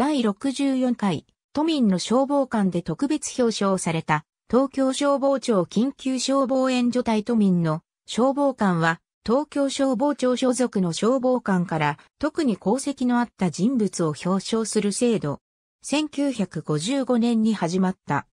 第64回都民の消防官で特別表彰された東京消防庁緊急消防援助隊都民の消防官は東京消防庁所属の消防官から特に功績のあった人物を表彰する制度。1955年に始まった。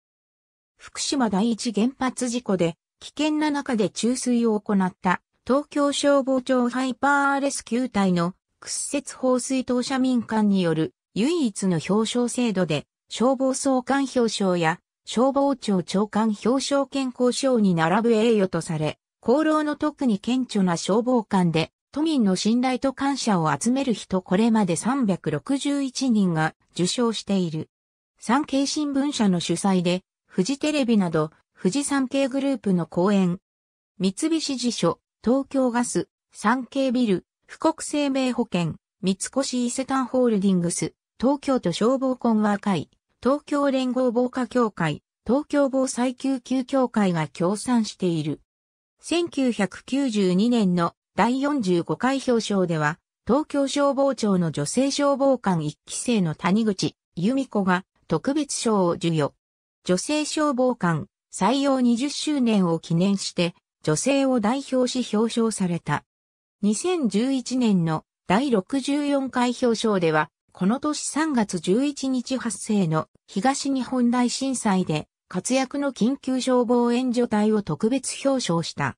福島第一原発事故で危険な中で注水を行った東京消防庁ハイパーレスキュー隊の屈折放水当社民間による唯一の表彰制度で、消防総監表彰や消防庁長官表彰健康賞に並ぶ栄誉とされ、功労の特に顕著な消防官で、都民の信頼と感謝を集める人これまで361人が受賞している。産経新聞社の主催で、富士テレビなど、富士産経グループの講演、三菱辞書、東京ガス、産経ビル、富国生命保険、三越伊勢丹ホールディングス、東京都消防コ懇話会、東京連合防火協会、東京防災救急協会が協賛している。1992年の第45回表彰では、東京消防庁の女性消防官1期生の谷口由美子が特別賞を授与。女性消防官採用20周年を記念して女性を代表し表彰された。2011年の第64回表彰ではこの年3月11日発生の東日本大震災で活躍の緊急消防援助隊を特別表彰した。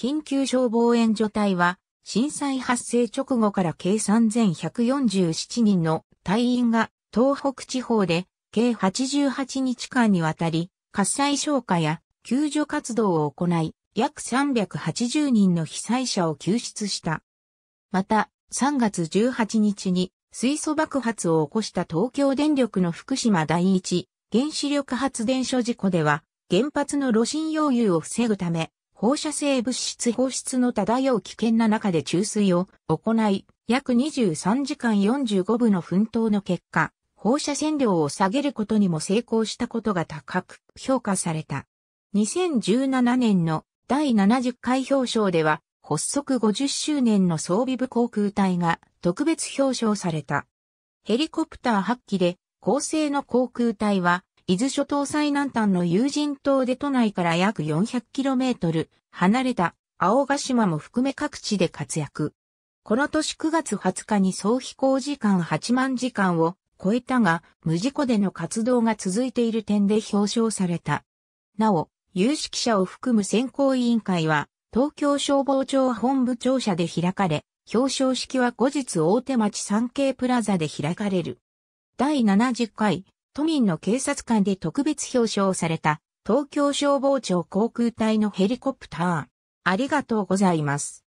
緊急消防援助隊は震災発生直後から計3147人の隊員が東北地方で計88日間にわたり火災消火や救助活動を行い約380人の被災者を救出した。また3月18日に水素爆発を起こした東京電力の福島第一原子力発電所事故では、原発の炉心溶融を防ぐため、放射性物質放出の漂う危険な中で注水を行い、約23時間45分の奮闘の結果、放射線量を下げることにも成功したことが高く評価された。2017年の第70回表彰では、発足50周年の装備部航空隊が特別表彰された。ヘリコプター8機で構成の航空隊は、伊豆諸島最南端の有人島で都内から約 400km 離れた青ヶ島も含め各地で活躍。この年9月20日に総飛行時間8万時間を超えたが、無事故での活動が続いている点で表彰された。なお、有識者を含む選考委員会は、東京消防庁本部庁舎で開かれ、表彰式は後日大手町産経プラザで開かれる。第70回、都民の警察官で特別表彰された、東京消防庁航空隊のヘリコプター。ありがとうございます。